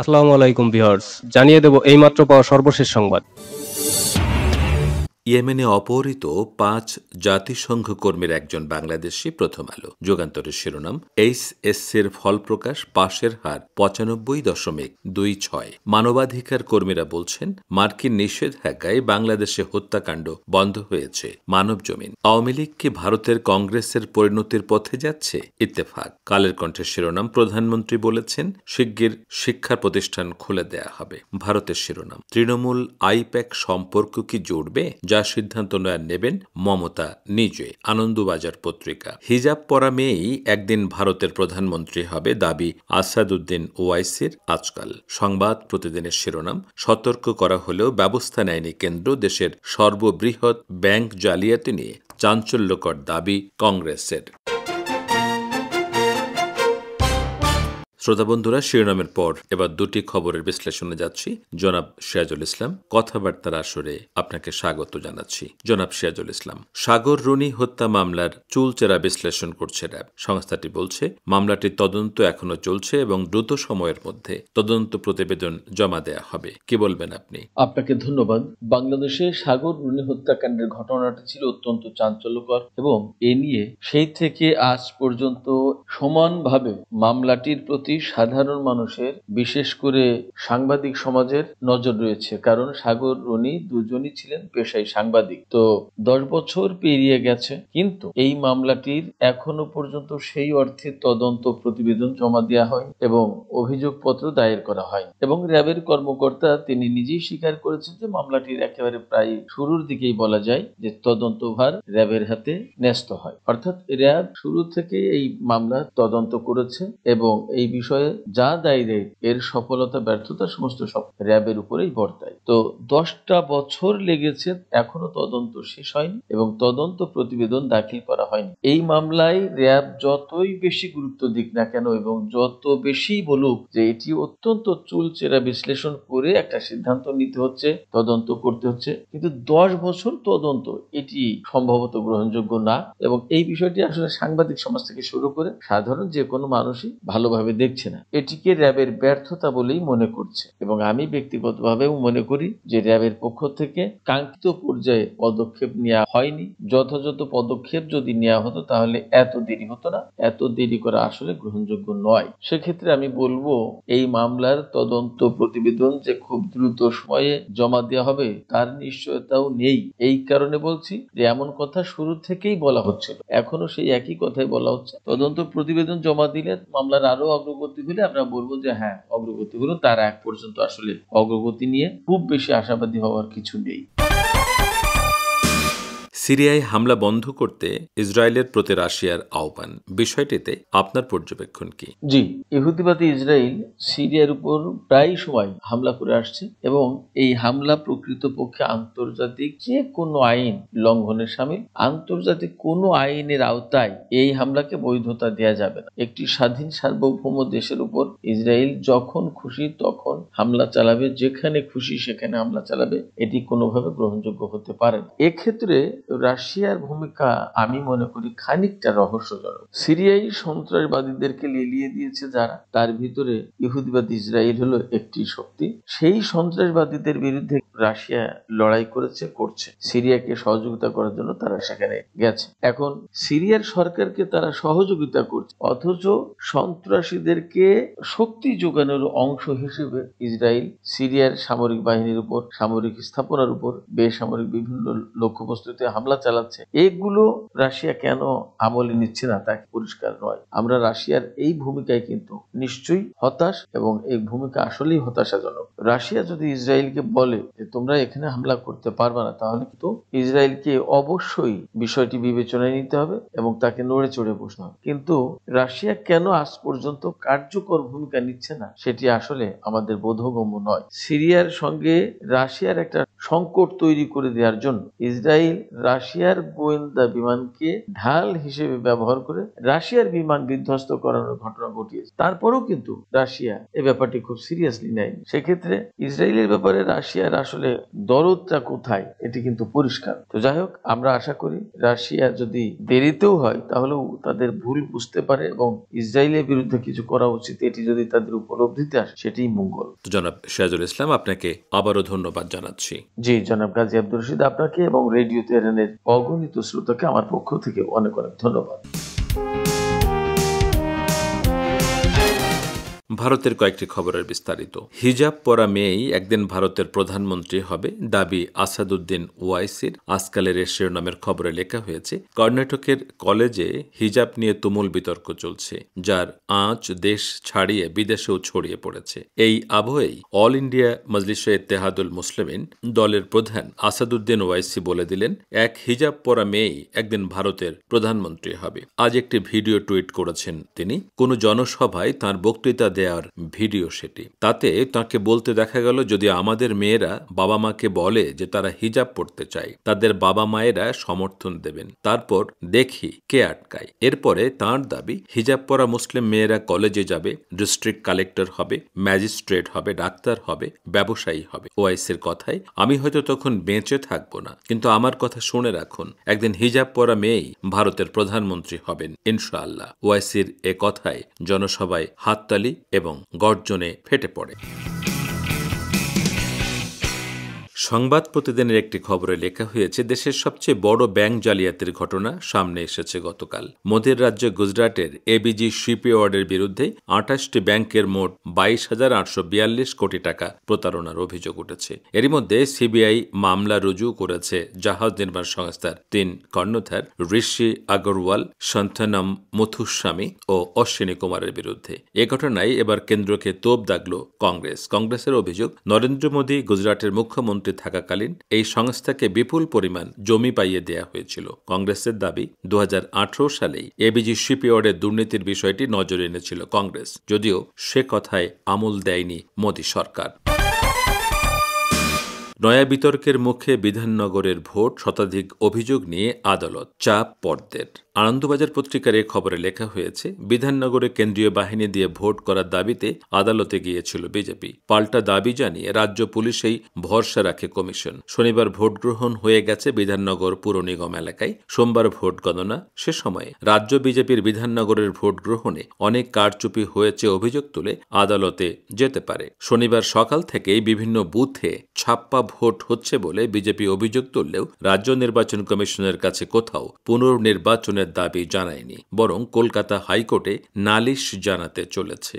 আসসালামু আলাইকুম বিহার্স জানিয়ে দেব এইমাত্র পাওয়া সর্বশেষ সংবাদ ইয়েমেনে অপহৃত পাঁচ জাতিসংঘ কর্মীর একজন বাংলাদেশি প্রথম আলো যুগান্তরের শিরোনাম এইচ এস এর ফল প্রকাশ পাশের হার পঁচানব্বই দশমিক দুই ছয় মানবাধিকার কর্মীরা বলছেন মার্কিন নিষেধাজ্ঞায় বাংলাদেশে হত্যাকাণ্ড বন্ধ হয়েছে মানব জমিন আওয়ামী লীগ কি ভারতের কংগ্রেসের পরিণতির পথে যাচ্ছে ইত্তেফাক কালের কণ্ঠের শিরোনাম প্রধানমন্ত্রী বলেছেন শিগগির শিক্ষা প্রতিষ্ঠান খুলে দেয়া হবে ভারতের শিরোনাম তৃণমূল আইপ্যাক সম্পর্ক কি জুড়বে যা সিদ্ধান্ত নেবেন মমতা নিজে আনন্দবাজার পত্রিকা হিজাব পরা মেয়েই একদিন ভারতের প্রধানমন্ত্রী হবে দাবি আসাদুদ্দিন ওয়াইসির আজকাল সংবাদ প্রতিদিনের শিরোনাম সতর্ক করা হলেও ব্যবস্থা নেয়নি কেন্দ্র দেশের সর্ববৃহৎ ব্যাংক জালিয়াতি নিয়ে চাঞ্চল্যকর দাবি কংগ্রেসের শ্রোতাবন্ধুরা শিরোনামের পর এবার দুটি খবরের বিশ্লেষণে যাচ্ছি জনাব সিয়াজুল ইসলাম কথাবার্তার আসরে আপনাকে স্বাগত জানাচ্ছি জনাব সিয়াজুল ইসলাম সাগর রুনি হত্যা মামলার চুলচেরা বিশ্লেষণ করছে র্যাব সংস্থাটি বলছে মামলাটির তদন্ত এখনো চলছে এবং দ্রুত সময়ের মধ্যে তদন্ত প্রতিবেদন জমা দেয়া হবে কি বলবেন আপনি আপনাকে ধন্যবাদ বাংলাদেশে সাগর রুনি হত্যাকাণ্ডের ঘটনাটি ছিল অত্যন্ত চাঞ্চল্যকর এবং এ নিয়ে সেই থেকে আজ পর্যন্ত সমানভাবে মামলাটির প্রতি সাধারণ মানুষের বিশেষ করে সাংবাদিক সমাজের নজর রয়েছে কারণ সাগর রনি দুজনই ছিলেন পেশায় সাংবাদিক তো দশ বছর পেরিয়ে গেছে কিন্তু এই মামলাটির এখনো পর্যন্ত সেই অর্থে তদন্ত প্রতিবেদন জমা দেওয়া হয় এবং অভিযোগপত্র দায়ের করা হয় এবং র্যাবের কর্মকর্তা তিনি নিজেই স্বীকার করেছেন যে মামলাটির একেবারে প্রায় শুরুর দিকেই বলা যায় যে তদন্তভার র্যাবের হাতে ন্যস্ত হয় অর্থাৎ র্যাব শুরু থেকে এই মামলা তদন্ত করেছে এবং এই বিষয়ে বিষয়ে যা দায় দেয় এর সফলতা ব্যর্থতা সমস্ত সব র্যাবের উপরেই বর্তায় তো দশটা বছর লেগেছে এখনো তদন্ত শেষ হয়নি এবং তদন্ত প্রতিবেদন দাখিল করা হয়নি এই মামলায় র্যাব যতই বেশি গুরুত্ব দিক না কেন এবং যত বেশি বলুক যে এটি অত্যন্ত চুলচেরা বিশ্লেষণ করে একটা সিদ্ধান্ত নিতে হচ্ছে তদন্ত করতে হচ্ছে কিন্তু দশ বছর তদন্ত এটি সম্ভবত গ্রহণযোগ্য না এবং এই বিষয়টি আসলে সাংবাদিক সমাজ থেকে শুরু করে সাধারণ যে কোনো মানুষই ভালোভাবে দেখ দেখছে না এটিকে র্যাবের ব্যর্থতা বলেই মনে করছে এবং আমি ব্যক্তিগতভাবেও মনে করি যে র্যাবের পক্ষ থেকে কাঙ্ক্ষিত পর্যায়ে পদক্ষেপ নেওয়া হয়নি যথাযথ পদক্ষেপ যদি নেওয়া হতো তাহলে এত দেরি হতো না এত দেরি করা আসলে গ্রহণযোগ্য নয় সেক্ষেত্রে আমি বলবো এই মামলার তদন্ত প্রতিবেদন যে খুব দ্রুত সময়ে জমা দেওয়া হবে তার নিশ্চয়তাও নেই এই কারণে বলছি যে এমন কথা শুরু থেকেই বলা হচ্ছিল এখনো সেই একই কথাই বলা হচ্ছে তদন্ত প্রতিবেদন জমা দিলে মামলার আরো অগ্রগতি অগ্রগতি হলে আমরা বলবো যে হ্যাঁ অগ্রগতি হলো তারা এক পর্যন্ত আসলে অগ্রগতি নিয়ে খুব বেশি আশাবাদী হওয়ার কিছু নেই সিরিয়ায় হামলা বন্ধ করতে ইসরায়েলের প্রতি রাশিয়ার আহ্বান বিষয়টিতে আপনার পর্যবেক্ষণ কি জি ইহুদিবাদী ইসরায়েল সিরিয়ার উপর প্রায় সময় হামলা করে আসছে এবং এই হামলা প্রকৃতপক্ষে আন্তর্জাতিক যে কোনো আইন লঙ্ঘনের সামিল আন্তর্জাতিক কোনো আইনের আওতায় এই হামলাকে বৈধতা দেওয়া যাবে না একটি স্বাধীন সার্বভৌম দেশের উপর ইসরায়েল যখন খুশি তখন হামলা চালাবে যেখানে খুশি সেখানে হামলা চালাবে এটি কোনোভাবে গ্রহণযোগ্য হতে পারে না এক্ষেত্রে রাশিয়ার ভূমিকা আমি মনে করি খানিকটা রহস্যজনক সিরিয়ায় সন্ত্রাসবাদীদেরকে লেলিয়ে দিয়েছে যারা তার ভিতরে ইহুদিবাদ ইসরায়েল হলো একটি শক্তি সেই সন্ত্রাসবাদীদের বিরুদ্ধে রাশিয়া লড়াই করেছে করছে সিরিয়াকে সহযোগিতা করার জন্য তারা সেখানে গেছে এখন সিরিয়ার সরকারকে তারা সহযোগিতা করছে অথচ সন্ত্রাসীদেরকে শক্তি যোগানোর অংশ হিসেবে ইসরায়েল সিরিয়ার সামরিক বাহিনীর উপর সামরিক স্থাপনার উপর বেসামরিক বিভিন্ন লক্ষ্যবস্তুতে হামলা হামলা চালাচ্ছে এগুলো রাশিয়া কেন আমলে নিচ্ছে না তা পরিষ্কার নয় আমরা রাশিয়ার এই ভূমিকায় কিন্তু নিশ্চয়ই হতাশ এবং এই ভূমিকা আসলেই হতাশাজনক রাশিয়া যদি ইসরায়েলকে বলে যে তোমরা এখানে হামলা করতে পারবে না তাহলে কিন্তু ইসরায়েলকে অবশ্যই বিষয়টি বিবেচনায় নিতে হবে এবং তাকে নড়ে চড়ে বসতে হবে কিন্তু রাশিয়া কেন আজ পর্যন্ত কার্যকর ভূমিকা নিচ্ছে না সেটি আসলে আমাদের বোধগম্য নয় সিরিয়ার সঙ্গে রাশিয়ার একটা সংকট তৈরি করে দেওয়ার জন্য ইসরায়েল রাশিয়া রাশিয়ার গোয়েন্দা বিমানকে ঢাল হিসেবে ব্যবহার করে রাশিয়ার বিমান বিধ্বস্ত করানোর ঘটনা ঘটিয়েছে তারপরেও কিন্তু রাশিয়া এ ব্যাপারটি খুব সিরিয়াসলি নেয়নি সেক্ষেত্রে ইসরায়েলের ব্যাপারে রাশিয়ার আসলে দরদটা কোথায় এটি কিন্তু পরিষ্কার তো যাই হোক আমরা আশা করি রাশিয়া যদি দেরিতেও হয় তাহলেও তাদের ভুল বুঝতে পারে এবং ইসরায়েলের বিরুদ্ধে কিছু করা উচিত এটি যদি তাদের উপলব্ধিতে আসে সেটাই মঙ্গল তো জনাব সিরাজুল ইসলাম আপনাকে আবারও ধন্যবাদ জানাচ্ছি জি জনাব গাজী আব্দুল রশিদ আপনাকে এবং রেডিও তেহরানের অগণিত শ্রোতাকে আমার পক্ষ থেকে অনেক অনেক ধন্যবাদ ভারতের কয়েকটি খবরের বিস্তারিত হিজাব পরা মেয়েই একদিন ভারতের প্রধানমন্ত্রী হবে দাবি আসাদুদ্দিন ওয়াইসির আজকালের এর নামের খবরে লেখা হয়েছে কর্ণাটকের কলেজে হিজাব নিয়ে তুমুল বিতর্ক চলছে যার আঁচ দেশ ছাড়িয়ে বিদেশেও ছড়িয়ে পড়েছে এই আবহেই অল ইন্ডিয়া মজলিসে তেহাদুল মুসলিমিন দলের প্রধান আসাদুদ্দিন ওয়াইসি বলে দিলেন এক হিজাব পরা মেয়েই একদিন ভারতের প্রধানমন্ত্রী হবে আজ একটি ভিডিও টুইট করেছেন তিনি কোনো জনসভায় তার বক্তৃতা দেয় দেয়ার ভিডিও সেটি তাতে তাকে বলতে দেখা গেল যদি আমাদের মেয়েরা বাবা মাকে বলে যে তারা হিজাব পড়তে চায় তাদের বাবা মায়েরা সমর্থন দেবেন তারপর দেখি কে আটকায় এরপরে তার দাবি হিজাব পরা মুসলিম মেয়েরা কলেজে যাবে ডিস্ট্রিক্ট কালেক্টর হবে ম্যাজিস্ট্রেট হবে ডাক্তার হবে ব্যবসায়ী হবে ওয়াইসের কথায় আমি হয়তো তখন বেঁচে থাকব না কিন্তু আমার কথা শুনে রাখুন একদিন হিজাব পরা মেয়েই ভারতের প্রধানমন্ত্রী হবেন ইনশাআল্লাহ ওয়াইসির এ কথায় জনসভায় হাততালি এবং গর্জনে ফেটে পড়ে সংবাদ প্রতিদিনের একটি খবরে লেখা হয়েছে দেশের সবচেয়ে বড় ব্যাংক জালিয়াতির ঘটনা সামনে এসেছে গতকাল মোদের রাজ্য গুজরাটের এবিজি শিপইয়ার্ডের বিরুদ্ধে আঠাশটি ব্যাংকের মোট বাইশ হাজার আটশো বিয়াল্লিশ কোটি টাকা প্রতারণার অভিযোগ উঠেছে এরই মধ্যে সিবিআই মামলা রুজু করেছে জাহাজ নির্মাণ সংস্থার তিন কর্ণধার ঋষি আগরওয়াল সন্থানম মুথুস্বামী ও অশ্বিনী কুমারের বিরুদ্ধে এ ঘটনায় এবার কেন্দ্রকে তোপ দাগল কংগ্রেস কংগ্রেসের অভিযোগ নরেন্দ্র মোদী গুজরাটের মুখ্যমন্ত্রী চলতে থাকাকালীন এই সংস্থাকে বিপুল পরিমাণ জমি পাইয়ে দেয়া হয়েছিল কংগ্রেসের দাবি দু সালেই এবিজি শিপইয়ার্ডের দুর্নীতির বিষয়টি নজরে এনেছিল কংগ্রেস যদিও সে কথায় আমল দেয়নি মোদী সরকার নয়া বিতর্কের মুখে বিধাননগরের ভোট শতাধিক অভিযোগ নিয়ে আদালত চাপ পর্দের আনন্দবাজার পত্রিকার এ খবরে লেখা হয়েছে বিধাননগরে কেন্দ্রীয় বাহিনী দিয়ে ভোট করার দাবিতে আদালতে গিয়েছিল বিজেপি পাল্টা দাবি জানিয়ে রাজ্য পুলিশেই ভরসা রাখে কমিশন শনিবার ভোট গ্রহণ হয়ে গেছে বিধাননগর পুর নিগম এলাকায় সোমবার ভোট গণনা সে সময়ে রাজ্য বিজেপির বিধাননগরের ভোট গ্রহণে অনেক কারচুপি হয়েছে অভিযোগ তুলে আদালতে যেতে পারে শনিবার সকাল থেকেই বিভিন্ন বুথে ছাপ্পা ভোট হচ্ছে বলে বিজেপি অভিযোগ তুললেও রাজ্য নির্বাচন কমিশনের কাছে কোথাও পুনর্নির্বাচনের দাবি জানায়নি বরং কলকাতা হাইকোর্টে নালিশ জানাতে চলেছে